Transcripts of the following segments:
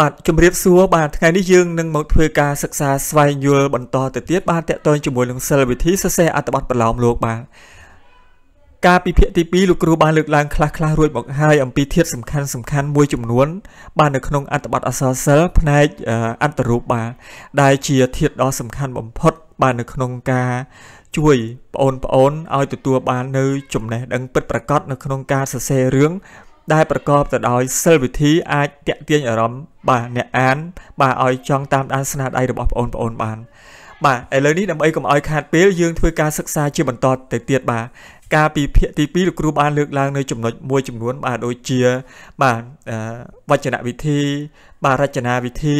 បាទជំរាបសួរបាទថ្ងៃនេះយើងនឹងមកធ្វើការសិក្សាស្វែងយល់បន្តទៅទៀតបាទតកតងជាមួយនឹងសិលវិធីសរសេរអត្ថបទប្រឡោមលោកបាទការពិភាក្សាទី2លោកគ្រូបានលើកឡើងខ្លះខ្លះរួចមកហើយអំពីធាតុសំខាន់សំខាន់មួយចំនួនបាទនៅក្នុងអត្ថបទអសរសិល្ប៍ផ្នែកអន្តរូបបាទដែលជាធាតុដ៏សំខាន់បំផុត បាទនៅក្នុងការជួយបងប្អូនឲ្យទទួលបាននៅ ចំណេះដឹងពិតប្រាកដនៅក្នុងការសរសេររឿងដែលប្រកបទៅដោយសិលវិធីអាចតាក់ទាញអារម្មណ៍បាទអ្នកអានបាទឲ្យចង់តាមដានស្នាដៃរបស់បងប្អូនបាន បាទឥឡូវនេះដើម្បីកុំឲ្យខាតពេលយើងធ្វើការសិក្សាជាបន្តទៅទៀតបាទការពីភាគទី2លោកគ្រូបានលើកឡើងនៅចំណុចមួយចំនួន បាទដូចជាបាទវចនវិធី បាទរចនាវិធី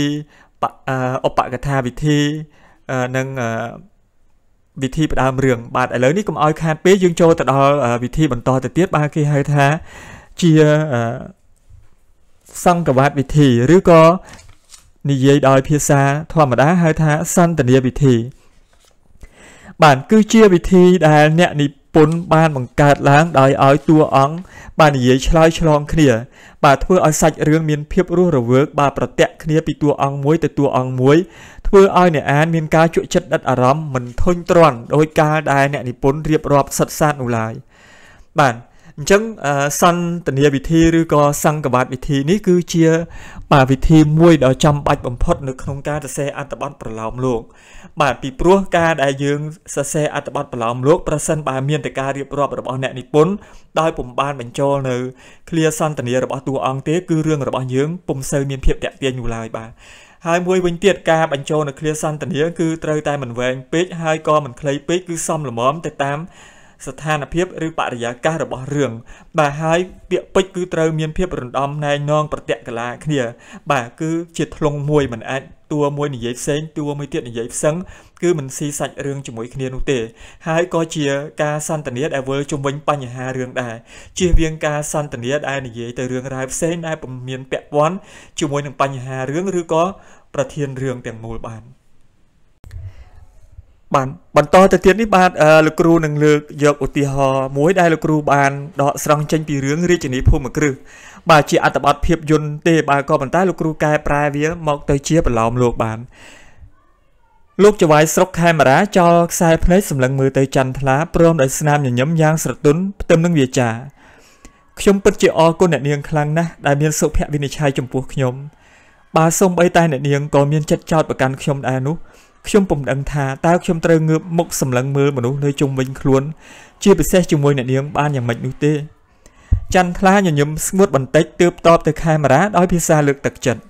ឧបកថាវិធីនិងវិធីផ្ដើមរឿងបាទឥឡូវនេះកុំឲ្យ ខាតពេលយើង ចូលទៅដល់វិធីបន្តទៅទៀតបាទគេហៅថាជាសង្កវាតវិធីឬក៏និយាយដោយភាសាធម្មតាហៅថាសន្ទនាវិធី បាទគឺជាវិធីដែល អ្នកនិពន្ធបានបង្កើតឡើងដោយឲ្យតួអង្គបាននិយាយឆ្លើយឆ្លងគ្នា បាទធ្វើឲ្យសាច់រឿងមានភាពរស់រវើកបាទប្រតិកគ្នាពីតួអង្គមួយទៅតួអង្គមួយធ្វើឲ្យអ្នកអានមានការជក់ចិត្តដិតអារម្មណ៍មិនធុញទ្រាន់ដោយការដែលអ្នកនិពន្ធរៀបរាប់សិតសាននោះឡើយបាទអញ្ចឹងសន្តានាវិធីឬក៏សង្កបាតវិធីនេះគឺជា បាទវិធីមួយដ៏ចាំបាច់បំផុត នៅក្នុងការសរសេរអត្ថបទប្រឡោមលោក បាទពីព្រោះការដែលយើងសរសេរអត្ថបទប្រឡោមលោកប្រសិនបើមានតែការរៀបរាប់របស់អ្នកនិពន្ធដោយពុំបានបញ្ចូលនៅឃ្លាសន្តានារបស់តួអង្គទេគឺរឿងរបស់យើងពុំសូវមានភាពតាក់ទាញនោះឡើយបាទហើយមួយវិញទៀតការបញ្ចូលនៅឃ្លាសន្តានាគឺត្រូវតែមិនវែងពេកហើយក៏មិនខ្លីពេកគឺសមល្មមទៅតាមស្ថានភាពឬបរិយាកាសរបស់រឿងបាទហើយពាក្យពេចគឺត្រូវមានភាពរំដំណែងនង ប្រតិកលាគ្នា បាទគឺជាធ្លុងមួយមិនអាចតួមួយនិយាយផ្សេងតួមួយទៀតនិយាយផ្សឹងគឺមិនស៊ីសាច់រឿងជាមួយគ្នានោះទេហើយក៏ជាការសន្ទនាដែលវិលជំវិញ បញ្ហារឿងដែរជៀសវាងការសន្ទនាដែលនិយាយទៅរឿងរ៉ាវផ្សេងដែលមានពាក់ព័ន្ធជាមួយនឹងបញ្ហារឿងឬក៏ប្រធានរឿងទាំងមូលបានបាទបន្តទៅទៀតនេះបាទលោកគ្រូនឹងលើកយកឧទាហរណ៍មួយដែលលោកគ្រូបានដកស្រង់ចេញពីរឿងរាជនីភូមិគ្រឹះបាទជាអត្ថបទភាពយន្តទេបាទក៏ប៉ុន្តែលោកគ្រូកែប្រែវាមកទៅជាប្រឡោមលោកបានលោកចវាយស្រុកខេមរាចោលខ្សែភ្នែកសម្លឹងមើលទៅច័ន្ទថ្លាព្រមដោយស្នាមញញឹមយ៉ាងស្រទន់ផ្ទឹមនឹងវាចាខ្ញុំពិតជាអរគុណអ្នកនាងខ្លាំងណាស់ដែលមានសុភវិនិច្ឆ័យចំពោះខ្ញុំ បាទសូម្បីតែអ្នកនាងក៏មានចិត្តចោទប្រកាន់ខ្ញុំដែរនោះខ្ញុំពុំដឹងថាតើខ្ញុំត្រូវងើបមុខសម្លឹងមើលមនុស្សនៅជុំវិញខ្លួន ជាពិសេសជាមួយអ្នកនាង បានយ៉ាងម៉េចនោះទេច័ន្ទថ្លាញញឹមស្ងួតបន្តិចទើបតបទៅកាមេរ៉ាដោយភាសាលើកទឹកចិត្ត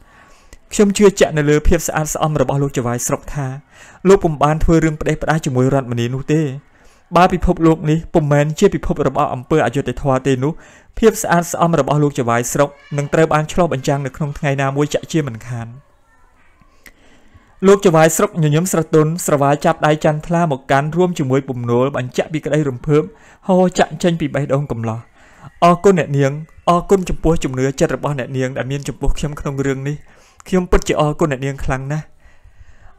ខ្ញុំជឿជាក់នៅលើភាពស្អាតស្អំរបស់លោកចវាយស្រុកថាលោកពុំបានធ្វើរឿងផ្ដេសផ្ដាសជាមួយរដ្ឋមនីនោះទេបើពិភពលោកនេះពុំមែនជាពិភពរបស់អង្គើអយុធធម៌ទេនោះភាពស្អាតស្អំរបស់លោកចវាយស្រុកនឹងត្រូវបានឆ្លុះបញ្ចាំងនៅក្នុងថ្ងៃណាមួយចាក់ជាមិនខាន។លោកចវាយស្រុកញញឹមស្រទន់ស្រវាយចាប់ដៃច័ន្ទថ្លាមកកាន់រួមជាមួយពំនូលបញ្ជាក់ពីក្តីរំភើបហោចាក់ចេញពីបេះដូងកំឡោះអរគុណអ្នកនាងអរគុណចំពោះជំនឿចិត្តរបស់អ្នកនាងដែលមានចំពោះខ្ញុំក្នុងរឿងនេះខ្ញុំពិតជាអរគុណអ្នកនាងខ្លាំងណាស់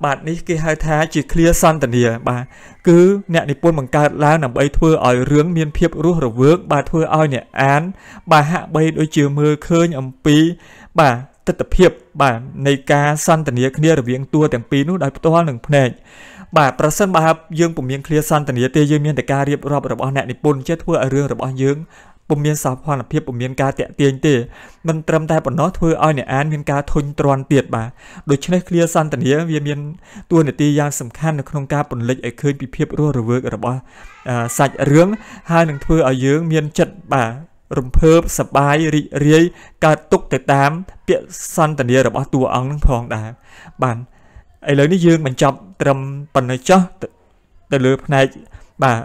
បាទនេះគេហៅថាជាឃ្លាសន្តានាបាទគឺអ្នកនិពន្ធបង្កើតឡើងដើម្បីធ្វើឲ្យរឿងមានភាពរស់រវើកបាទធ្វើឲ្យអ្នកអាន បាទហាក់បីដូចជាមើលឃើញអំពីបាទទិដ្ឋភាពបាទនៃការសន្ទនាគ្នារវាងតួទាំងពីរនោះដោយផ្ទាល់នឹងភ្នែកបាទប្រសិនបើយើងពុំមានឃ្លាសន្ទនាទេយើងមានតែការរៀបរាប់របស់អ្នកនិពន្ធចេះធ្វើឲ្យរឿងរបស់យើងពុំមានសោភ័ណភាពពុំមានការតាក់ទាញទេមិនត្រឹមតែប៉ុណ្ណោះធ្វើឲ្យអ្នកអានមានការធុញទ្រាន់ទៀតបាទដូច្នេះឃ្លាសន្ទនាវាមានតួនាទីយ៉ាងសំខាន់នៅក្នុងការពន្លិចឲ្យឃើញពីភាពរស់រវើករបស់សាច់រឿងហើយនឹងធ្វើឲ្យយើងមានចិត្តបាទរំភើបសប្បាយរីករាយកើតទុកទៅតាមពាក្យសន្ទនារបស់តួអង្គនឹងផងដែរបាទឥឡូវនេះយើងបញ្ចប់ត្រឹមប៉ុណ្ណេះចុះទៅលើផ្នែកបាទ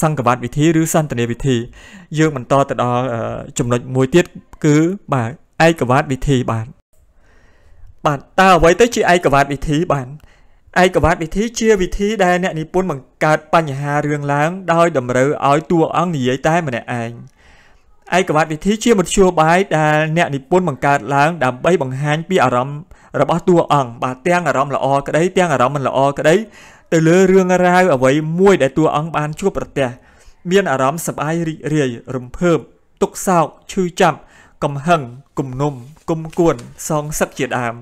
សង្កបាតវិធីឬសន្ទនាវិធី យើងបន្តទៅដល់ចំណុចមួយទៀតគឺបាទឯកវាទវិធីបាទបាទតើអ្វីទៅជាឯកវាទវិធីបាទឯកវាទវិធីជាវិធីដែលអ្នកនិពន្ធបង្កើតបញ្ហារឿងឡើងដោយតម្រូវឲ្យតួអង្គនិយាយតែម្នាក់ឯងឯកវត្តវិធីជាមធ្យោបាយដែលអ្នកនិពន្ធបង្កើតឡើង ដើម្បីបង្ហាញពីអារម្មណ៍របស់តួអង្គបាទទាំងអារម្មណ៍ល្អក្តីទាំងអារម្មណ៍មិនល្អក្តីទៅលើរឿងរ៉ាវអ្វីមួយដែលតួអង្គបានជួបប្រទះមានអារម្មណ៍សប្បាយរីករាយរំភើបទុក្ខសោកឈឺចាប់កំហឹងគំនុំគំគួនសងសឹកជាដើម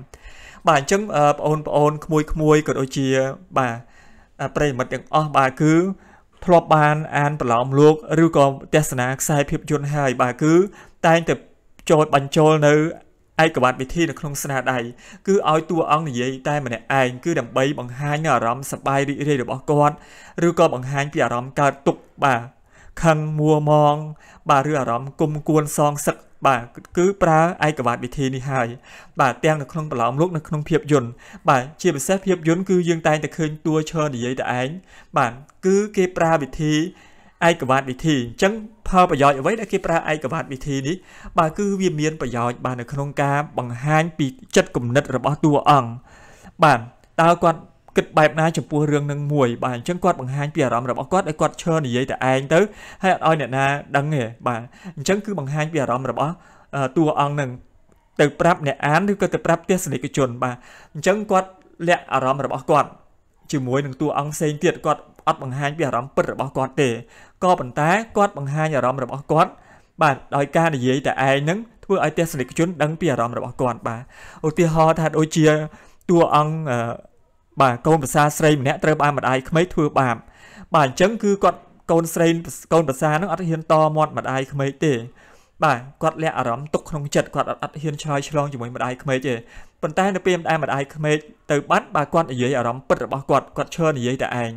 បាទអញ្ចឹងបងប្អូនបងប្អូនក្មួយក្មួយក៏ដូចជាបាទប្រិយមិត្តទាំងអស់បាទគឺធ្លាប់បានអានប្រឡំលោកឬក៏ទស្សនាខ្សែភាពយន្តហើយបាទគឺតែងតែចូលបញ្ចូលនៅឯកវត្តវិធីនៅក្នុងស្នាដៃគឺឲ្យតួអង្គនិយាយតែម្នាក់ឯងគឺដើម្បីបង្ហាញនៅអារម្មណ៍សប្បាយរីករាយរបស់គាត់ឬក៏បង្ហាញពីអារម្មណ៍កើតទុក្ខបាទខឹងមួមងបាទឬអារម្មណ៍គុំគួនសងសឹកបាទគឺប្រើឯកវាទវិធីនេះហើយបាទទាំងនៅក្នុងប្រឡំលោកនៅក្នុងភាពយន្តបាទជាពិសេសភាពយន្តគឺយើងតែងតែឃើញតួឈើនិយាយតែឯងបាទគឺគេប្រើវិធីឯកវាទវិធីអញ្ចឹងផលប្រយោជន៍អ្វីដែលគេប្រើឯកវាទវិធីនេះបាទគឺវាមានប្រយោជន៍បាទនៅក្នុងការ បង្ហាញពីចិត្តគំនិតរបស់តួអង្គបាទតើគាត់គិតបែបណាចំពោះរឿងនឹងមួយ បាទអញ្ចឹងគាត់បង្ហាញពីអារម្មណ៍របស់គាត់ឲ្យគាត់ឈរនិយាយតែឯងទៅហើយអត់ឲ្យអ្នកណាដឹងទេបាទអញ្ចឹងគឺបង្ហាញពីអារម្មណ៍របស់តួអង្គនឹងទៅប្រាប់អ្នកអានឬក៏ទៅប្រាប់ទស្សនិកជនបាទអញ្ចឹងគាត់លាក់អារម្មណ៍របស់គាត់ជាមួយនឹងតួអង្គផ្សេងទៀតគាត់អត់បង្ហាញពីអារម្មណ៍ពិតរបស់គាត់ទេក៏ប៉ុន្តែគាត់បង្ហាញអារម្មណ៍របស់គាត់បាទដោយការនិយាយតែឯងនឹងធ្វើឲ្យទស្សនិកជនដឹងពីអារម្មណ៍របស់គាត់បាទឧទាហរណ៍ថាដូចជាតួអង្គបាទកូនប្រសាស្រីម្នាក់ត្រូវបានម្ដាយក្មេកធ្វើបាបបាទអញ្ចឹងគឺគាត់កូនស្រីកូនប្រសានឹងអត់ហ៊ានតមាត់ម្ដាយក្មេកទេបាទគាត់លាក់អារម្មណ៍ទុកក្នុងចិត្តគាត់អត់ហ៊ានឆ្លើយឆ្លងជាមួយម្ដាយក្មេកទេប៉ុន្តែនៅពេលដែលម្ដាយក្មេកទៅបាត់បាទគាត់និយាយអារម្មណ៍ពិតរបស់គាត់គាត់ឈើនិយាយតែឯង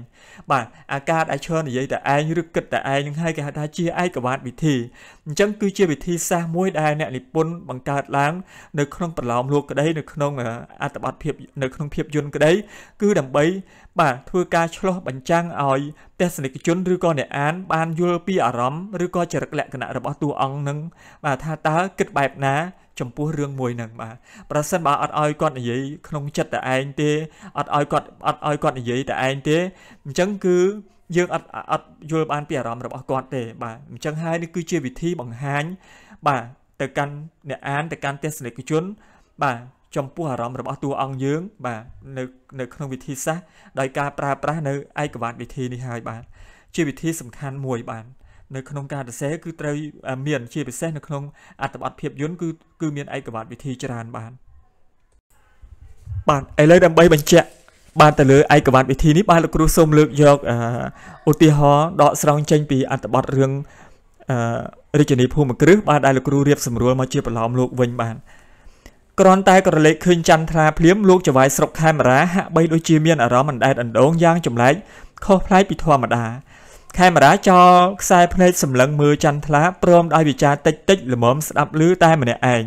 បាទអាការដែលឈើនិយាយតែឯងឬគិតតែឯងនឹងហើយគេហៅថាជាឯកវាទវិធីអញ្ចឹងគឺជាវិធីសាស្ត្រមួយដែលអ្នកនិពន្ធបង្កើតឡើង នៅក្នុងប្រឡោមលោកក្តីនៅក្នុងអត្ថបទភាពនៅក្នុងភាពយន្តក្តីគឺដើម្បីបាទធ្វើការឆ្លោះបញ្ចាំងឲ្យទស្សនិកជនឬក៏អ្នកអានបានយល់ពីអារម្មណ៍ឬក៏ចរិតលក្ខណៈរបស់តួអង្គនឹងបាទថាតើគិតបែបណា ចំពោះរឿងមួយហ្នឹងបាទប្រសិនបើអត់ឲ្យគាត់និយាយក្នុងចិត្តតែឯងទេអត់ឲ្យគាត់អត់ឲ្យគាត់និយាយតែឯងទេអញ្ចឹងគឺយើងអត់អត់យល់បានពីអារម្មណ៍របស់គាត់ទេ បាទអញ្ចឹងហើយនេះគឺជាវិធីបង្ហាញ បាទទៅកាន់អ្នកអានទៅកាន់ទស្សនិកជនបាទចំពោះអារម្មណ៍របស់តួអង្គយើងបាទនៅនៅក្នុងវិធីសាស្ត្រដោយការប្រើប្រាស់នៅឯកវណ្ណវិធីនេះហើយបាទជាវិធីសំខាន់មួយបាទនៅក្នុងការសរសេរគឺត្រូវ មានជាពិសេសនៅក្នុងអត្ថបទភាពយន្តគឺគឺមានឯកវណ្ណវិធីច្រើនបាទបាទឥឡូវដើម្បីបញ្ជាក់បានទៅលើឯកវណ្ណវិធីនេះបាទលោកគ្រូសូមលើកយកឧទាហរណ៍ដកស្រង់ចេញពីអត្ថបទរឿងរាជនីភូមិគ្រឹះបាទដែលលោកគ្រូរៀបសម្រួលមកជាប្រឡោមលោកវិញបាទគ្រាន់តែក្រឡេកឃើញច័ន្ទថ្លាភ្លាមលោកចវាយស្រុកខេមរាហាក់បីដូចជាមានអារម្មណ៍អណ្ដែតអណ្ដូងយ៉ាងចម្លែកខុសប្លែកពីធម្មតាខេមរាចោលខ្សែភ្នែកសម្លឹងមើលច័ន្ទថ្លាព្រមដោយវិចារតិចតិចល្មមស្ដាប់ឮតែម្នាក់ឯង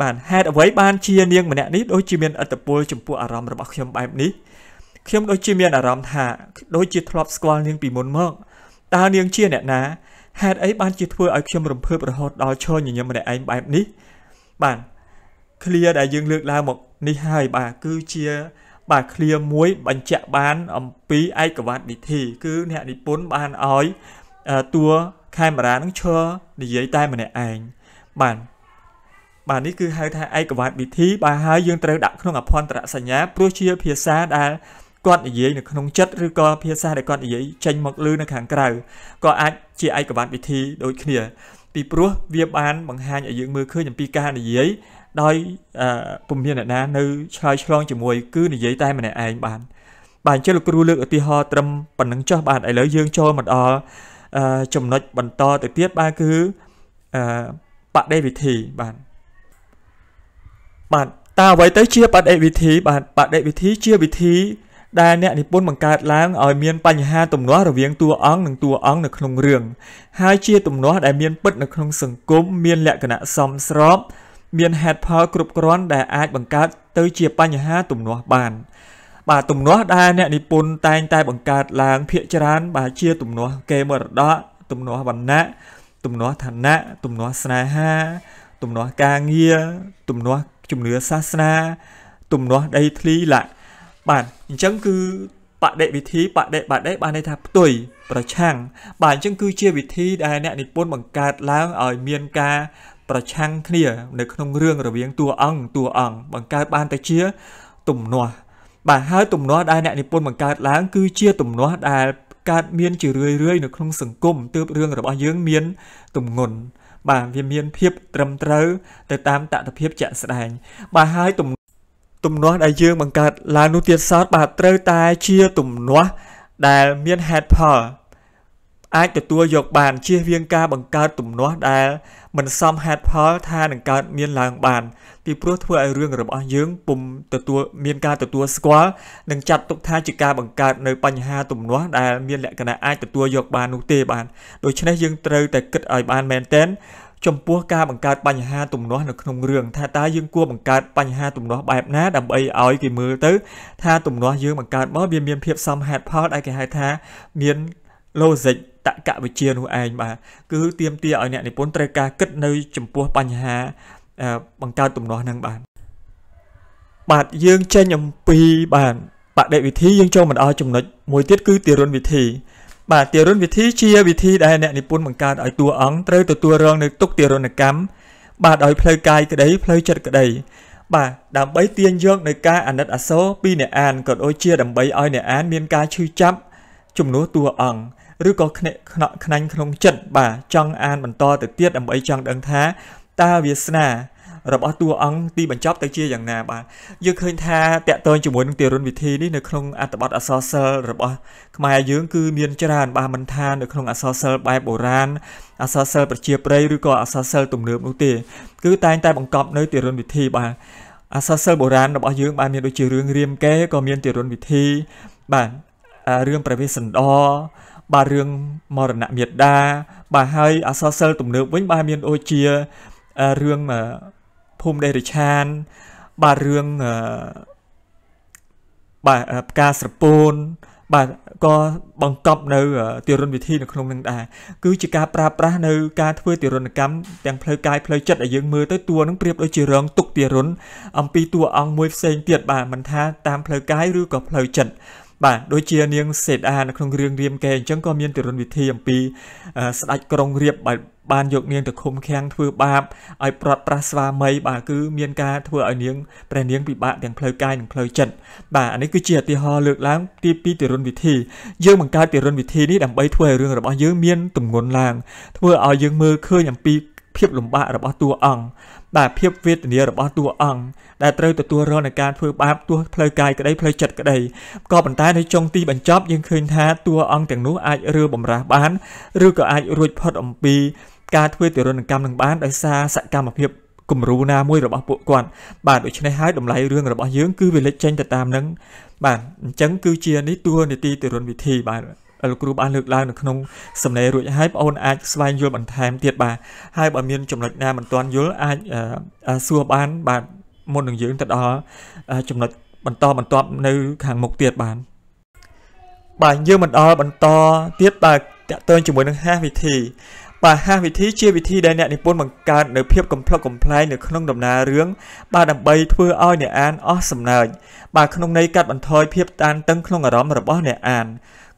បាទហេតុអ្វីបានជានាងម្នាក់នេះដូចជាមានអត្តពលចំពោះអារម្មណ៍របស់ខ្ញុំបែបនេះ ខ្ញុំដូចជាមានអារម្មណ៍ថាដូចជាធ្លាប់ស្គាល់នាងពីមុនមកតើនាងជាអ្នកណា ហេតុអីបានជាធ្វើឲ្យខ្ញុំរំភើបរហូតដល់ឈរញញឹមម្នាក់ឯងបែបនេះបាទ clear ដែលយើងលើកឡើងមកនេះហើយបាទគឺជា បាទ clear មួយបញ្ជាក់បាន អំពីឯកវត្តនិធិគឺអ្នកនិពន្ធបានឲ្យតួកាមេរ៉ានឹងឈរនិយាយតែម្នាក់ឯងបាទបាទនេះគឺហៅថាឯកវត្តវិធីបាទហើយយើងត្រូវដាក់ក្នុងអភ័ន្តរសញ្ញាព្រោះជាភាសាដែលគាត់និយាយនៅក្នុងចិត្តឬក៏ភាសាដែលគាត់និយាយចេញមកលឺនៅខាងក្រៅក៏អាចជាឯកវត្តវិធីដូចគ្នាពីព្រោះវាបាន បង្ហាញឲ្យយើងមើលឃើញអំពីការនិយាយដោយពុំមានអ្នកណានៅឆ្លើយឆ្លងជាមួយ គឺនិយាយតែម្នាក់ឯងបាន បាទអញ្ចឹងលោកគ្រូលើកឧទាហរណ៍ត្រឹមប៉ុណ្្នឹងចុះបាទឥឡូវយើងចូលមកដល់ចំណុចបន្តទៅទៀតបាទគឺបដិវិធី បាទបាទតើអ្វីទៅជាបដិវិធីបាទបដិវិធីជាវិធីដែលអ្នកនិពន្ធបង្កើតឡើងឲ្យមានបញ្ហា ទំនាស់រវាងតួអង្គនិងតួអង្គនៅក្នុងរឿងហើយជាទំនាស់ដែលមានពិតនៅក្នុងសង្គមមាន លក្ខណៈសមស្របមានហេតុផលគ្រប់គ្រាន់ដែលអាចបង្កើតទៅជាបញ្ហាទំនាស់បាន បាទទំនាស់ដែលអ្នកនិពន្ធតែងតែបង្កើតឡើងភាកច្រើនបាទជាទំនាស់កេរមរតកទំនាស់វណ្ណៈទំនាស់ឋានៈទំនាស់ស្នេហាទំនាស់ការងារទំនាស់ជំនឿសាសនា ទំនាស់ដីធ្លីឡាបាទអញ្ចឹងគឺបដិវិធីបដិបដិបានន័យថាផ្ទុយប្រឆាំង បាទអញ្ចឹងគឺជាវិធីដែលអ្នកនិពន្ធបង្កើតឡើងឲ្យមានការប្រឆាំងគ្នានៅក្នុងរឿងរវាងតួអង្គតួអង្គបង្កើតបានតែជាទំនាស់បាទហើយទំនាស់ដែលអ្នកនិពន្ធបង្កើតឡើង គឺជាទំនាស់ដែលកើតមានជារឿយរឿយនៅក្នុងសង្គមទើបរឿងរបស់យើងមាន ទំងន់បាទវាមានភាព ត្រឹមត្រូវទៅតាមតតិភាពជាក់ស្ដែងបាទហើយទំទំនាស់ដែលយើងបង្កើតឡើងនោះទៀតសោតបាទត្រូវតែជាទំនាស់ដែលមានហេតុផលអាចទទួលយកបានជៀសវាងការ បង្កើតទំនាស់ដែលមិនសមហេតុផលថានឹងកើតមានឡើងបានពីព្រោះធ្វើឲ្យរឿងរបស់យើងពុំទទួលមានការទទួលស្គាល់និងចាត់ទុកថាជាការបង្កើតនៅបញ្ហាទំនាស់ដែលមានលក្ខណៈអាចទទួលយកបាននោះទេបានដូច្នេះយើងត្រូវតែគិតឲ្យបានមែនទែនចំពោះការបង្កើតបញ្ហាទំនាស់នៅក្នុងរឿងថាតើយើងគួរបង្កើតបញ្ហា ទំនាស់បែបណាដើម្បីឲ្យគេមើលទៅថាទំនាស់យើងបង្កើតមកវាមានភាពសមហេតុផលដែលគេហៅថាមាន logic តកវិជ្ជានោះឯងបាទគឺទាមទារឲ្យអ្នកនិពន្ធត្រូវការគិតនៅ ចំពោះបញ្ហាបង្កើតទំនាស់នឹងបាទបាទយើងចេញអំពីបាទបដិវិធីយើងចូលមកដល់ចំណុចមួយទៀតគឺទារុណវិធី បាទទារុណវិធីជាវិធីដែលអ្នកនិពន្ធបង្កើតឲ្យតួអង្គត្រូវទទួលរងនៅទុកទារុណកម្មបាទដោយផ្លូវកាយក្តីផ្លូវចិត្តក្តី បាទដើម្បីទាញយកនៅការអាណិតអាសូរពីអ្នកអានក៏ដូចជាដើម្បីឲ្យអ្នកអានមានការឈឺចាប់ជំនួសតួអង្គឬក៏ខ្នាក់ខ្នក់ខ្នាញ់ក្នុងចិត្តបាទចង់អានបន្តទៅទៀតដើម្បីចង់ដឹងថាតើវាសនា របស់តួអង្គទីបញ្ចប់ទៅជាយ៉ាងណាបាទយើងឃើញថាតកតងជាមួយនឹងទិរុនវិធីនេះនៅក្នុងអត្ថបទអសរសិល្ប៍របស់ខ្មែរយើងគឺមានច្រើនបាទមិនថានៅក្នុងអសរសិល្ប៍បែបបុរាណអសរសិល្ប៍ប្រជាប្រិយឬក៏អសរសិល្ប៍ទំនើបនោះទេគឺតែងតែបង្កប់នៅទិរុនវិធីបាទអសរសិល្ប៍បុរាណរបស់យើងបានមានដូចជារឿងរាមកេរ្តិ៍ក៏មានទិរុនវិធីបាទរឿងព្រះវេស្សន្តរបាទរឿងមរណៈមេដាបាទហើយអសរសិលទំនើបវិញបាទមានដូចជារឿងភូមិដេរិឆាន បាទរឿងបាទផ្កាស្រពូនបាទក៏បង្កប់នៅទិរុណវិធីនៅក្នុងនឹងដែរគឺជាការប្រើប្រាស់នៅការធ្វើទិរុណកម្មទាំងផ្លូវកាយផ្លូវចិត្តដែលយើងមើលទៅតួនឹងប្រៀបដូចជារងទុកទិរុណអំពីតួអង្គមួយផ្សេងទៀតបាទមិនថាតាមផ្លូវកាយឬក៏ផ្លូវចិត្តបាទដូចជានាងសេតានៅក្នុងរឿងរាមកេរ្តិ៍អញ្ចឹងក៏មានទិរណវិធីអំពី ស្ដេចក្រុងរៀបបែបបានយកនាងទៅឃុំឃាំងធ្វើបាបឲ្យព្រាត់ប្រាសស្វាមីបាទគឺមានការធ្វើឲ្យនាងព្រះនាងពិបាកទាំងផ្លូវកាយនិងផ្លូវចិត្តបាទអានេះគឺជាឧទាហរណ៍លើកឡើងទីពីទិរុនវិធីយើងបង្កើតទិរុនវិធីនេះដើម្បីធ្វើឲ្យរឿងរបស់យើងមានទម្ងន់ឡើងធ្វើឲ្យយើងមើលឃើញអំពីភាពលំបាករបស់តួអង្គដែលភាពវេទនារបស់តួអង្គដែលត្រូវទទួលរងនឹងការធ្វើបាបទោះផ្លូវកាយក្តីផ្លូវចិត្តក្តីក៏ប៉ុន្តែនៅចុងទីបញ្ចប់យើងឃើញថាតួអង្គទាំងនោះអាចរើបំរាស់បានឬក៏អាចរួចផុតអំពីការធ្វើទារុណកម្មនឹងបានដោយសារសកម្មភាពគំរូណាមួយរបស់ពួកគាត់បាទដូច្នេះហើយតម្លៃរឿងរបស់យើង គឺវាលេចចេញទៅតាមនឹងបាទអញ្ចឹងគឺជានេះតួនាទីទារុណវិធីបាទលោកគ្រូបានលើកឡើងនៅក្នុងសំណេររួចហើយបងអូនអាចស្វែងយល់បន្ថែមទៀតបាទហើយបើមានចំណុចណាមិនទាន់យល់អាចសួរបានបាទមុននឹងយើងទៅដល់ចំណុចបន្តបន្ទាប់នៅខាងមុខទៀតបានបាទយើងមិនដល់បន្តទៀតបាទតកតើជាមួយនឹង5វិធីបាទ5វិធីជាវិធីដែលអ្នកនិពន្ធបង្កើតនៅភាពកំប្លុកកំប្លែងនៅក្នុងដំណើររឿងបាទដើម្បីធ្វើឲ្យអ្នកអានអស់សំណើចបាទក្នុងន័យកាត់បន្ថយភាពតានតឹងក្នុងអារម្មណ៍របស់អ្នកអាន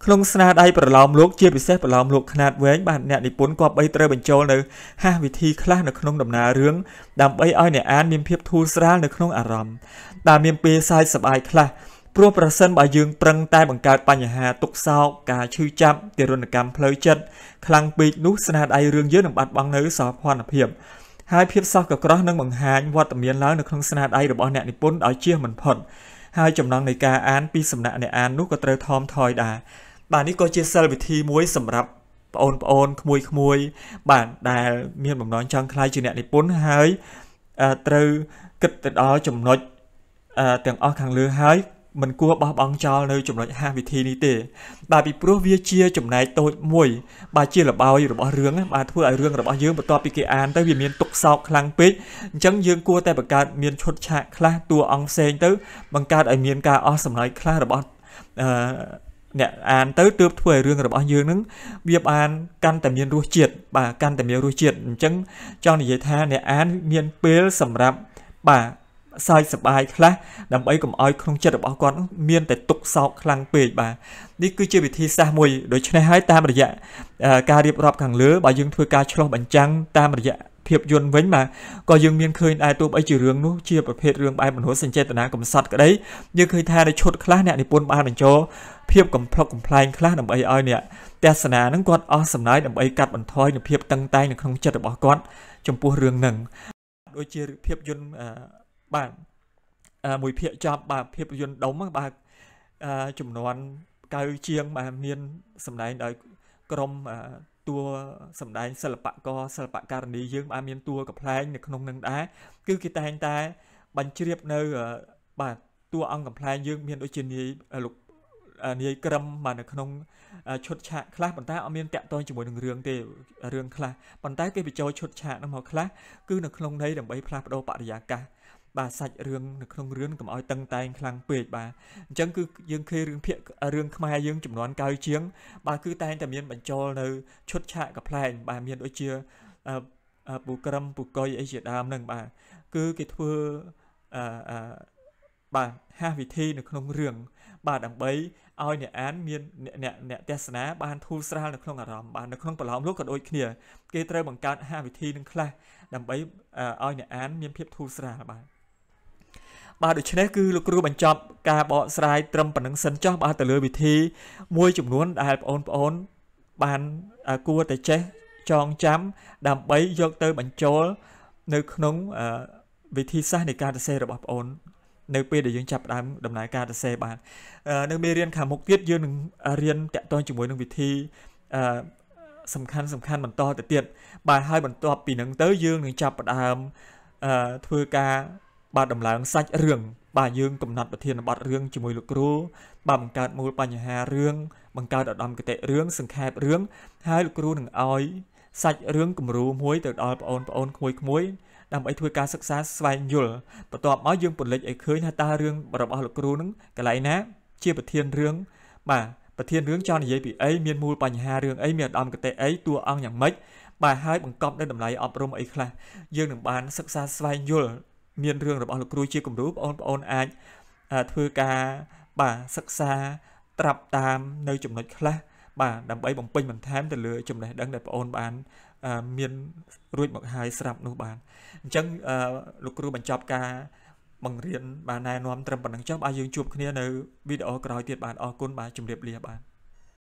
ក្នុងស្នាដៃប្រឡោមលោកជាពិសេសប្រឡោមលោកខ្នាតវែងបានអ្នកនិពន្ធគប្បីត្រូវបញ្ចូលនៅហាសវិធីខ្លះនៅក្នុងដំណើររឿងដើម្បីឲ្យអ្នកអានមានភាពធូរស្រាលនៅក្នុងអារម្មណ៍ដែលមានពេលសាយសប្បាយខ្លះព្រោះប្រសិនបើយើងប្រឹងតែបង្កើតបញ្ហាទុកសោកការឈឺចាប់ទារុណកម្មផ្លូវចិត្តខ្លាំងពេកនោះស្នាដៃរឿងយើងនឹងបាត់បង់នៅសោភ័ណភាពហើយភាពសោះកក្រោះនឹងបង្ហាញវត្តមានឡើងនៅក្នុងស្នាដៃរបស់អ្នកនិពន្ធឲ្យជៀសមិនផុតហើយចំណងនៃការអានពីសំណាក់អ្នកអាននោះក៏ត្រូវថមថយដែរបាទនេះក៏ជាសិលវិធីមួយសម្រាប់បងប្អូនក្មួយក្មួយបាទដែល មានបំណងចង់ខ្លាយជាអ្នកនិពន្ធហើយត្រូវគិតទៅដល់ចំណុចទាំងអស់ខាងលើហើយមិនគួរបោះបង់ចោលនៅ ចំណុច5វិធីនេះទេ បាទពីព្រោះវាជាចំណែកតូចមួយ បាទជាលបោយរបស់រឿងបាទធ្វើឲ្យរឿងរបស់យើងបន្ទាប់ពីគេអានទៅវាមានទុកសោកខ្លាំងពេកអញ្ចឹងយើង គួរតែបង្កើតមានឈុតឆាកខ្លះតួអង្គផ្សេងទៅ បង្កើតឲ្យមានការអស់សំណើចខ្លះរបស់អឺអ្នកអានទៅទើបធ្វើឲ្យរឿងរបស់យើងនឹងវាបានកាន់តែមានរសជាតិបាទកាន់តែមានរសជាតិអញ្ចឹងចង់និយាយថាអ្នកអានមានពេលសម្រាប់បាទសើចសប្បាយខ្លះដើម្បីកុំឲ្យក្នុងចិត្តរបស់គាត់មានតែទុកសោកខ្លាំងពេកបាទនេះគឺជាវិធីសាស្ត្រមួយដូច្នេះហើយតាមរយៈការរៀបរាប់ខាងលើបើយើងធ្វើការឆ្លោះបញ្ចាំងតាមរយៈភាពយន្តវិញបាទក៏យើងមានឃើញដែរទោះបីជារឿងនោះជាប្រភេទរឿងបែបមនោសញ្ចេតនាកំសត់ក្តីយើងឃើញថានៅឈុតខ្លះអ្នកនិពន្ធបានបញ្ចូលភាពកំប្លុកកំប្លែងខ្លះដើម្បីឲ្យអ្នកទស្សនានឹងគាត់អស់សំណើចដើម្បីកាត់បន្ថយនូវភាពតឹងតែងនៅក្នុងចិត្តរបស់គាត់ចំពោះរឿងនឹងដូចជាភាពយន្តបាទមួយភាគចប់បាទភាពយន្តដុំបាទចំនួនកៅជាងបាទមានសម្ដែងដោយក្រុមតួសម្ដែងសិល្បករសិល្បករនីយើងអាចមានតួកំ pl ែងនៅក្នុងនឹងដែរគឺគេតែងតែបញ្ជ្រាបនៅបាទតួអង្គកំ pl ែងយើង មានដូចជានាយលោកនាយក្រមបាទនៅក្នុងឈុតឆាកខ្លះប៉ុន្តែអត់មានតាក់ទងជាមួយនឹងរឿងទេរឿងខ្លះប៉ុន្តែគេបញ្ចូលឈុតឆាកនឹងមកខ្លះគឺនៅក្នុងន័យដើម្បីផ្លាស់ប្ដូរបរិយាកាសបាទសាច់រឿងនៅក្នុងរឿងកុំឲ្យតឹងតែងខ្លាំងពេកបាទអញ្ចឹងគឺយើងឃើញរឿងភាគរឿងខ្មែរយើងចំនួនកើជាងបាទគឺតែងតែមានបញ្ចូលនៅឈុតឆាកកំ pl ែង បាទមានដូចជាពូក្រឹមពូកុយអីជាដើមហ្នឹងបាទគឺគេធ្វើអឺបាទហាវិធីនៅក្នុងរឿងបាទដើម្បីឲ្យអ្នកអានមានអ្នកអ្នកទេសនាបានធូរស្រាលនៅក្នុងអារម្មណ៍បាទនៅក្នុងប្រឡំលោកក៏ដូចគ្នាគេត្រូវបង្កើតហាវិធីនឹងខ្លះដើម្បីឲ្យអ្នកអានមានភាពធូរស្រាលបាទបាទដូច្នេះគឺលោកគ្រូបញ្ចប់ការបកស្រាយត្រឹមប៉ុណ្្នឹងសិនចុះបាទទៅលើវិធីមួយចំនួនដែលបងប្អូនបានគួរតែចេះចងចាំដើម្បីយកទៅបញ្ចូល នៅក្នុងវិធីសាស្ត្រនៃការសរសេររបស់បងប្អូន នៅពេលដែលយើងចាប់ផ្ដើមដំណើរការសរសេរបាទនៅមេរៀនខាងមុខទៀតយើងនឹងរៀនតាក់ទងជាមួយនឹងវិធីអឺសំខាន់សំខាន់បន្តទៅទៀតបាទហើយបន្ទាប់ពីនឹងទៅយើងនឹងចាប់ផ្ដើមអឺធ្វើការបាទដំឡើងសាច់រឿងបាទយើងកំណត់ប្រធានបទរឿងជាមួយលោកគ្រូ បាទបង្កើតមូលបញ្ហារឿងបង្កើតឧត្តមគតិរឿងសង្ខេបរឿងហើយលោកគ្រូនឹងឲ្យសាច់រឿងគំរូមួយទៅដល់បងប្អូនក្មួយក្មួយដើម្បីធ្វើការសិក្សាស្វែងយល់បន្ទាប់មកយើងពន្លិចឲ្យឃើញថាតើរឿងរបស់លោកគ្រូនឹងកន្លែងណា ជាប្រធានរឿងបាទប្រធានរឿងចង់និយាយពីអីមានមូលបញ្ហារឿងអីមានឧត្តមគតិអីតួអង្គយ៉ាងម៉េចបាទហើយបង្កប់នៅតម្លៃអប់រំអីខ្លះយើងនឹងបានសិក្សាស្វែងយល់មានរឿងរបស់លោកគ្រូជាគំរូបងប្អូនអាចធ្វើការបាទសិក្សាត្រាប់តាមនៅ ចំណុចខ្លះបាទដើម្បីបំពេញបន្ថែមទៅលើចំណេះដឹងដែលបងប្អូនបានមានរួចមកហើយស្រាប់នោះបានអញ្ចឹងលោកគ្រូបញ្ចប់ការ បង្រៀនបានណែនាំត្រឹមប៉ុណ្្នឹងចុះបាទយើងជួបគ្នានៅវីដេអូក្រោយទៀតបាទអរគុណបាទជម្រាបលាបាទ